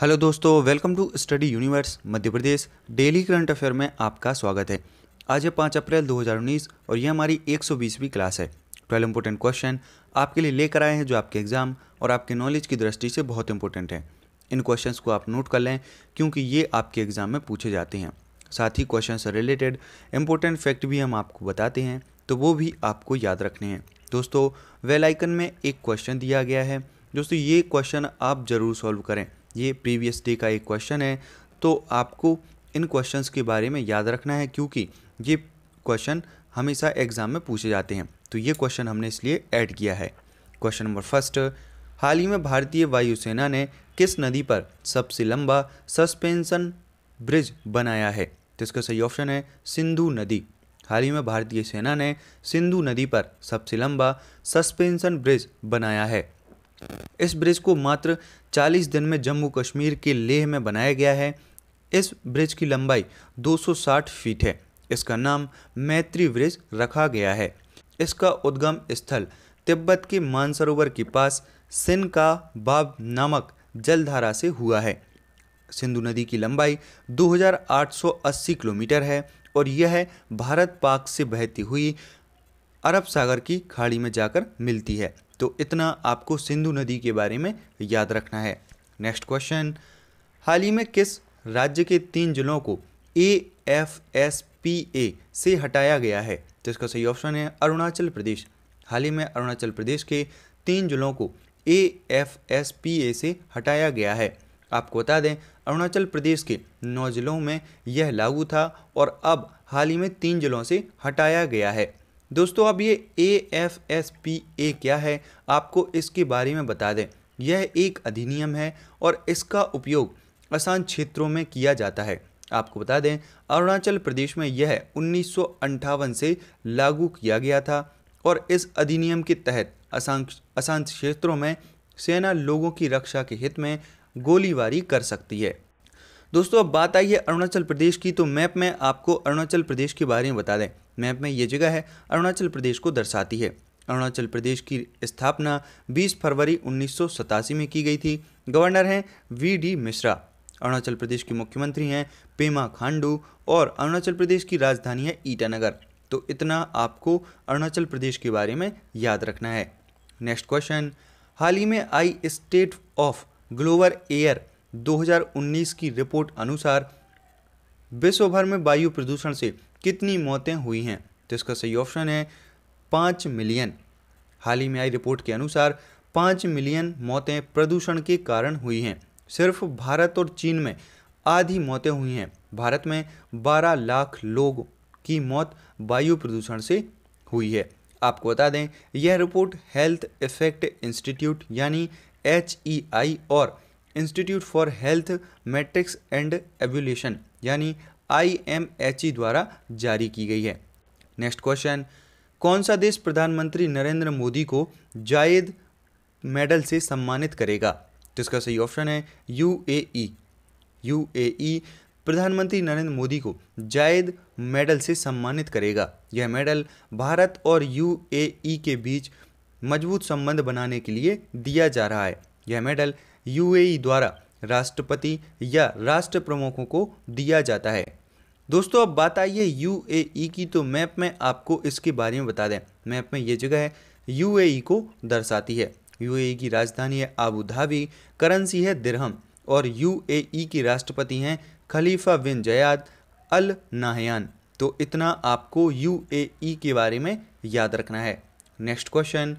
hello दोस्तों welcome to study universe Madhya Pradesh daily current affair में आपका स्वागत है आज है पाँच अप्रैल 2019 और ये हमारी 120वीं क्लास है ट्वेल्व इंपॉर्टेंट क्वेश्चन आपके लिए लेकर आए हैं जो आपके एग्ज़ाम और आपके नॉलेज की दृष्टि से बहुत इंपॉर्टेंट है इन क्वेश्चन को आप नोट कर लें क्योंकि ये आपके एग्ज़ाम में पूछे जाते हैं साथ ही क्वेश्चन से रिलेटेड इंपॉर्टेंट फैक्ट भी हम आपको बताते हैं तो वो भी आपको याद रखने हैं दोस्तों वेल आइकन में एक क्वेश्चन दिया गया है दोस्तों ये क्वेश्चन आप ज़रूर सॉल्व करें ये प्रीवियस डे का एक क्वेश्चन है तो आपको इन क्वेश्चंस के बारे में याद रखना है क्योंकि ये क्वेश्चन हमेशा एग्ज़ाम में पूछे जाते हैं तो ये क्वेश्चन हमने इसलिए ऐड किया है क्वेश्चन नंबर फर्स्ट हाल ही में भारतीय वायुसेना ने किस नदी पर सबसे लंबा सस्पेंशन ब्रिज बनाया है तो इसका सही ऑप्शन है सिंधु नदी हाल ही में भारतीय सेना ने सिंधु नदी पर सबसे लंबा सस्पेंशन ब्रिज बनाया है इस ब्रिज को मात्र 40 दिन में जम्मू कश्मीर के लेह में बनाया गया है इस ब्रिज की लंबाई 260 फीट है इसका नाम मैत्री ब्रिज रखा गया है इसका उद्गम स्थल तिब्बत के मानसरोवर के पास सिन का बाब नामक जलधारा से हुआ है सिंधु नदी की लंबाई 2880 किलोमीटर है और यह भारत पाक से बहती हुई अरब सागर की खाड़ी में जाकर मिलती है तो इतना आपको सिंधु नदी के बारे में याद रखना है नेक्स्ट क्वेश्चन हाल ही में किस राज्य के तीन जिलों को A F S P A से हटाया गया है तो इसका सही ऑप्शन है अरुणाचल प्रदेश हाल ही में अरुणाचल प्रदेश के तीन जिलों को A F S P A से हटाया गया है आपको बता दें अरुणाचल प्रदेश के नौ जिलों में यह लागू था और अब हाल ही में तीन जिलों से हटाया गया है दोस्तों अब ये A F S P A क्या है आपको इसके बारे में बता दें यह एक अधिनियम है और इसका उपयोग आसान क्षेत्रों में किया जाता है आपको बता दें अरुणाचल प्रदेश में यह उन्नीस से लागू किया गया था और इस अधिनियम के तहत असान अशांत क्षेत्रों में सेना लोगों की रक्षा के हित में गोलीबारी कर सकती है दोस्तों अब बात आई है अरुणाचल प्रदेश की तो मैप में आपको अरुणाचल प्रदेश के बारे में बता दें मैप में ये जगह है अरुणाचल प्रदेश को दर्शाती है अरुणाचल प्रदेश की स्थापना 20 फरवरी उन्नीस में की गई थी गवर्नर हैं वी डी मिश्रा अरुणाचल प्रदेश के मुख्यमंत्री हैं पेमा खांडू और अरुणाचल प्रदेश की राजधानी है ईटानगर तो इतना आपको अरुणाचल प्रदेश के बारे में याद रखना है नेक्स्ट क्वेश्चन हाल ही में आई स्टेट ऑफ ग्लोबल एयर 2019 की रिपोर्ट अनुसार विश्वभर में वायु प्रदूषण से कितनी मौतें हुई हैं तो इसका सही ऑप्शन है पाँच मिलियन हाल ही में आई रिपोर्ट के अनुसार पाँच मिलियन मौतें प्रदूषण के कारण हुई हैं सिर्फ भारत और चीन में आधी मौतें हुई हैं भारत में 12 लाख लोग की मौत वायु प्रदूषण से हुई है आपको बता दें यह रिपोर्ट हेल्थ इफेक्ट इंस्टीट्यूट यानी एच और institute for health metrics and evaluation यानी आई द्वारा जारी की गई है नेक्स्ट क्वेश्चन कौन सा देश प्रधानमंत्री नरेंद्र मोदी को जायद मेडल से सम्मानित करेगा तो इसका सही ऑप्शन है यूएई यूएई प्रधानमंत्री नरेंद्र मोदी को जायद मेडल से सम्मानित करेगा यह मेडल भारत और यूएई के बीच मजबूत संबंध बनाने के लिए दिया जा रहा है यह मेडल यूएई द्वारा राष्ट्रपति या राष्ट्र प्रमुखों को दिया जाता है दोस्तों अब बात आई है यूएई e की तो मैप में आपको इसके बारे में बता दें मैप में ये जगह है यूएई e को दर्शाती है यूएई e की राजधानी है आबू धाबी करेंसी है दिरहम और यूएई के राष्ट्रपति हैं खलीफा बिन जयाद अल नाहयान तो इतना आपको यूएई के बारे में याद रखना है नेक्स्ट क्वेश्चन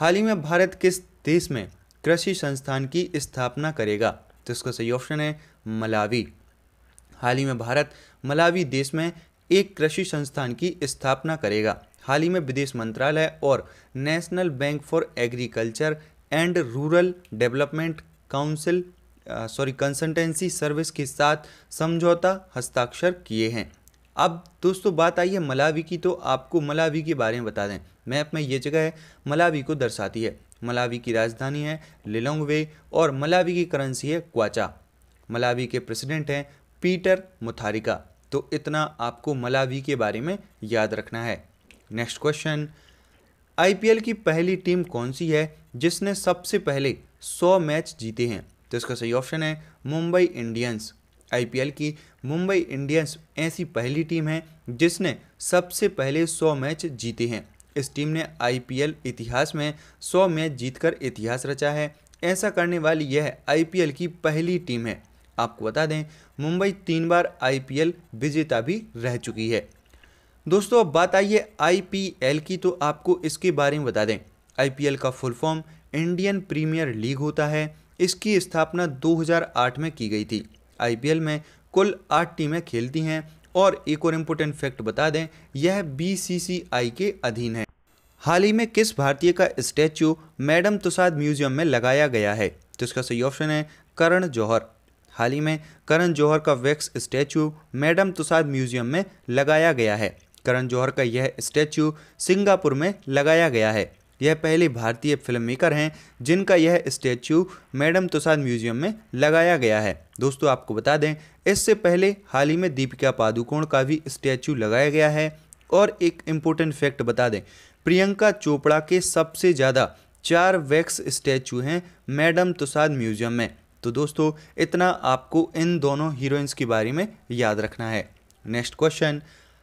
हाल ही में भारत किस देश में कृषि संस्थान की स्थापना करेगा तो इसका सही ऑप्शन है मलावी हाल ही में भारत मलावी देश में एक कृषि संस्थान की स्थापना करेगा हाल ही में विदेश मंत्रालय और national bank for agriculture and rural development council sorry consultancy service के साथ समझौता हस्ताक्षर किए हैं अब दोस्तों बात आई है मलावी की तो आपको मलावी के बारे में बता दें मैप में ये जगह है मलावी को दर्शाती है मलावी की राजधानी है लिलोंगवे और मलावी की करेंसी है क्वाचा मलावी के प्रेसिडेंट हैं पीटर मुथारिका तो इतना आपको मलावी के बारे में याद रखना है नेक्स्ट क्वेश्चन आईपीएल की पहली टीम कौन सी है जिसने सबसे पहले 100 मैच जीते हैं तो इसका सही ऑप्शन है मुंबई इंडियंस आईपीएल की मुंबई इंडियंस ऐसी पहली टीम है जिसने सबसे पहले 100 मैच जीते हैं इस टीम ने आईपीएल इतिहास में 100 मैच जीतकर इतिहास रचा है ऐसा करने वाली यह आईपीएल की पहली टीम है आपको बता दें मुंबई तीन बार आईपीएल विजेता भी रह चुकी है दोस्तों अब बात आई है आईपीएल की तो आपको इसके बारे में बता दें आईपीएल का full form Indian Premier League होता है इसकी स्थापना 2008 में की गई थी आईपीएल में कुल आठ टीमें खेलती हैं और एक और इम्पोर्टेंट फैक्ट बता दें यह बी के अधीन है हाल ही में किस भारतीय का स्टैचू मैडम तुसाद म्यूजियम में लगाया गया है तो इसका सही ऑप्शन है करण जौहर हाल ही में करण जौहर का wax statue Madame Tussauds museum में लगाया गया है करण जौहर का यह स्टैचू सिंगापुर में लगाया गया है यह पहले भारतीय फिल्म मेकर हैं जिनका यह स्टैचू मैडम तुसाद म्यूजियम में लगाया गया है दोस्तों आपको बता दें इससे पहले हाल ही में दीपिका पादुकोण का भी स्टैचू लगाया गया है और एक इम्पोर्टेंट फैक्ट बता दें प्रियंका चोपड़ा के सबसे ज़्यादा चार वैक्स स्टैचू हैं मैडम तुसाद म्यूजियम में तो दोस्तों इतना आपको इन दोनों हीरोइंस के बारे में याद रखना है नेक्स्ट क्वेश्चन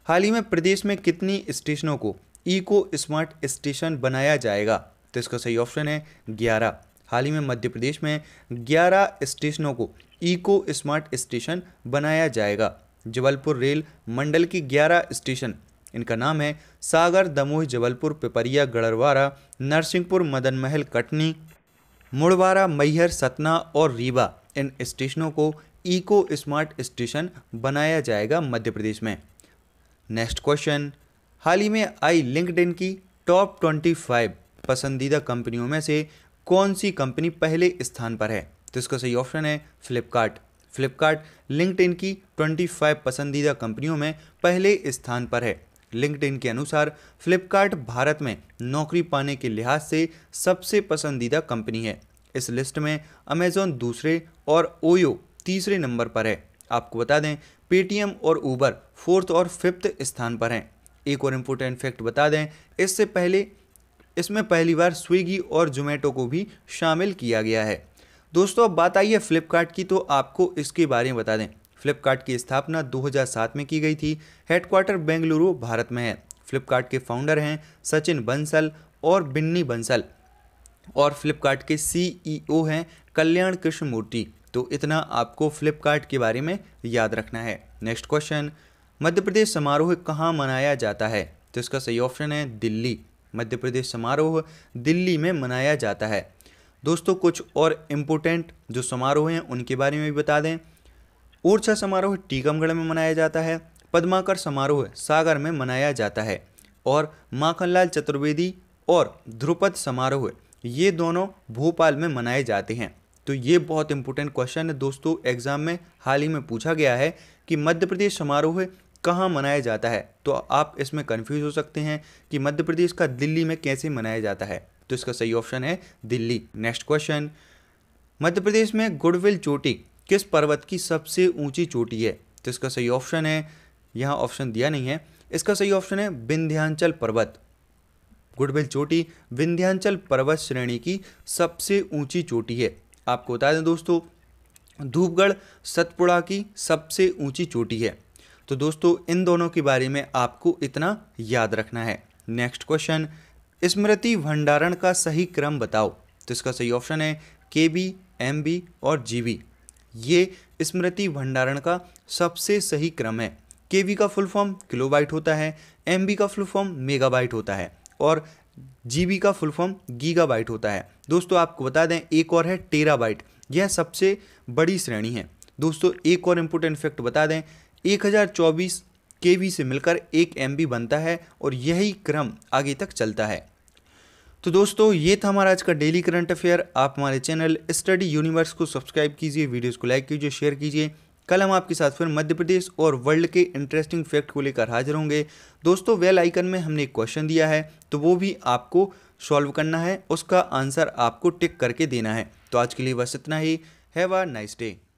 हाल ही में प्रदेश में कितनी स्टेशनों को इको स्मार्ट स्टेशन बनाया जाएगा तो इसका सही ऑप्शन है ग्यारह हाल ही में मध्य प्रदेश में ग्यारह स्टेशनों को इको स्मार्ट स्टेशन बनाया जाएगा जबलपुर रेल मंडल की ग्यारह स्टेशन इनका नाम है सागर दमोह जबलपुर पिपरिया गड़रवारा नरसिंहपुर मदन महल कटनी मुड़वारा मैहर सतना और रीवा इन स्टेशनों को इको स्मार्ट स्टेशन बनाया जाएगा मध्य प्रदेश में नेक्स्ट क्वेश्चन हाल ही में आई लिंकड की टॉप ट्वेंटी फाइव पसंदीदा कंपनियों में से कौन सी कंपनी पहले स्थान पर है तो इसका सही ऑप्शन है फ्लिपकार्ट फ्लिपकार्ट लिंकड की 25 पसंदीदा कंपनियों में पहले स्थान पर है लिंकड के अनुसार फ्लिपकार्ट भारत में नौकरी पाने के लिहाज से सबसे पसंदीदा कंपनी है इस लिस्ट में अमेजोन दूसरे और ओयो तीसरे नंबर पर है आपको बता दें पेटीएम और ऊबर फोर्थ और फिफ्थ स्थान पर हैं एक और इम्पोर्टेंट फैक्ट बता दें इससे पहले इसमें पहली बार स्विगी और जोमेटो को भी शामिल किया गया है दोस्तों अब बात आई है फ्लिपकार्ट की तो आपको इसके बारे में बता दें फ्लिपकार्ट की स्थापना 2007 में की गई थी हेडक्वार्टर बेंगलुरु भारत में है फ्लिपकार्ट के फाउंडर हैं सचिन बंसल और बिन्नी बंसल और फ्लिपकार्ट के सीईओ e हैं कल्याण कृष्णमूर्ति तो इतना आपको फ्लिपकार्ट के बारे में याद रखना है नेक्स्ट क्वेश्चन मध्य प्रदेश समारोह कहाँ मनाया जाता है तो इसका सही ऑप्शन है दिल्ली मध्य प्रदेश समारोह दिल्ली में मनाया जाता है दोस्तों कुछ और इम्पोर्टेंट जो समारोह हैं उनके बारे में भी बता दें ओरछा समारोह टीकमगढ़ में मनाया जाता है पद्माकर समारोह सागर में मनाया जाता है और माखनलाल चतुर्वेदी और ध्रुपद समारोह ये दोनों भोपाल में मनाए जाते हैं तो ये बहुत इंपॉर्टेंट क्वेश्चन है दोस्तों एग्जाम में हाल ही में पूछा गया है कि मध्य प्रदेश समारोह कहाँ मनाया जाता है तो आप इसमें कन्फ्यूज़ हो सकते हैं कि मध्य प्रदेश का दिल्ली में कैसे मनाया जाता है तो इसका सही ऑप्शन है दिल्ली नेक्स्ट क्वेश्चन मध्य प्रदेश में गुडविल चोटी किस पर्वत की सबसे ऊंची चोटी है तो इसका सही ऑप्शन है यहाँ ऑप्शन दिया नहीं है इसका सही ऑप्शन है विंध्यांचल पर्वत गुडबिल चोटी विंध्यांचल पर्वत श्रेणी की सबसे ऊंची चोटी है आपको बता दें दोस्तों धूपगढ़ सतपुड़ा की सबसे ऊंची चोटी है तो दोस्तों इन दोनों के बारे में आपको इतना याद रखना है नेक्स्ट क्वेश्चन स्मृति भंडारण का सही क्रम बताओ तो इसका सही ऑप्शन है के बी एम बी और जी बी ये स्मृति भंडारण का सबसे सही क्रम है के का फुल फॉर्म किलोबाइट होता है एम का फुल फॉर्म मेगाबाइट होता है और जी का फुल फॉर्म गीगाबाइट होता है दोस्तों आपको बता दें एक और है टेराबाइट यह सबसे बड़ी श्रेणी है दोस्तों एक और इम्पोर्टेंट फैक्ट बता दें 1024 केवी से मिलकर एक एम बनता है और यही क्रम आगे तक चलता है तो दोस्तों ये था हमारा आज का डेली करंट अफेयर आप हमारे चैनल स्टडी यूनिवर्स को सब्सक्राइब कीजिए वीडियोस को लाइक कीजिए शेयर कीजिए कल हम आपके साथ फिर मध्य प्रदेश और वर्ल्ड के इंटरेस्टिंग फैक्ट को लेकर हाजिर होंगे दोस्तों वेल आइकन में हमने एक क्वेश्चन दिया है तो वो भी आपको सॉल्व करना है उसका आंसर आपको टिक करके देना है तो आज के लिए बस इतना ही हैव आ नाइस डे